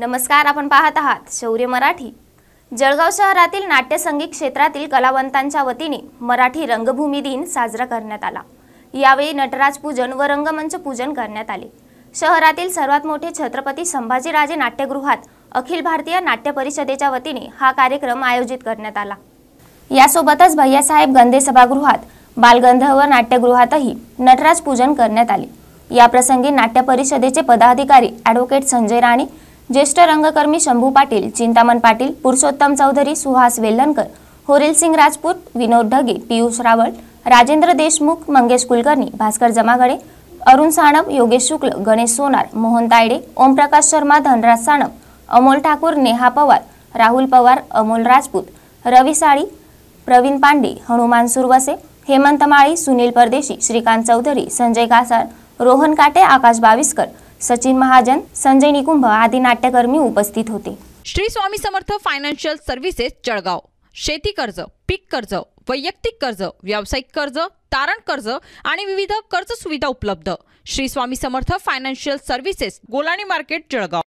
नमस्कार आपण पाहत आहात शौर्य मराठी जळगाव शहरातील नाट्यसंगीत क्षेत्रातील कलावंतांच्या वतीने मराठी रंगभूमी दिन साजरा करण्यात आला यावेळी नटराज पूजन व रंगमंच पूजन करण्यात आले शहरातील सर्वात मोठे छत्रपती संभाजीराजे नाट्यगृहात अखिल भारतीय नाट्य परिषदेच्या वतीने हा कार्यक्रम आयोजित करण्यात आला यासोबतच भैयासाहेब गंदे सभागृहात बालगंधर्व नाट्यगृहातही नटराज पूजन करण्यात आले याप्रसंगी नाट्य परिषदेचे पदाधिकारी ॲडव्होकेट संजय राणे ज्येष्ठ रंगकर्मी शंभू पाटील चिंतामन पाटील पुरुषोत्तम चौधरी सुहास वेल्लनकर होरिल सिंग राजपूत विनोद ढगे पियुष रावळ राजेंद्र देशमुख मंगेश कुलकर्णी भास्कर जमागडे अरुण साणप योगेश शुक्ल गणेश सोनार मोहन तायडे ओमप्रकाश शर्मा धनराज साणप अमोल ठाकूर नेहा पवार राहुल पवार अमोल राजपूत रवी साळी प्रवीण पांडे हनुमान सुरवसे हेमंत माळी सुनील परदेशी श्रीकांत चौधरी संजय कासार रोहन काटे आकाश बाविस्कर सचिन महाजन संजय निकुंभ आदी नाट्यकर्मी उपस्थित होते श्री स्वामी समर्थ फायनान्शियल सर्व्हिसेस जळगाव शेती कर्ज पीक कर्ज वैयक्तिक कर्ज व्यावसायिक कर्ज तारण कर्ज आणि विविध कर्ज सुविधा उपलब्ध Shri Swami Samarth financial services Golani market Jalgaon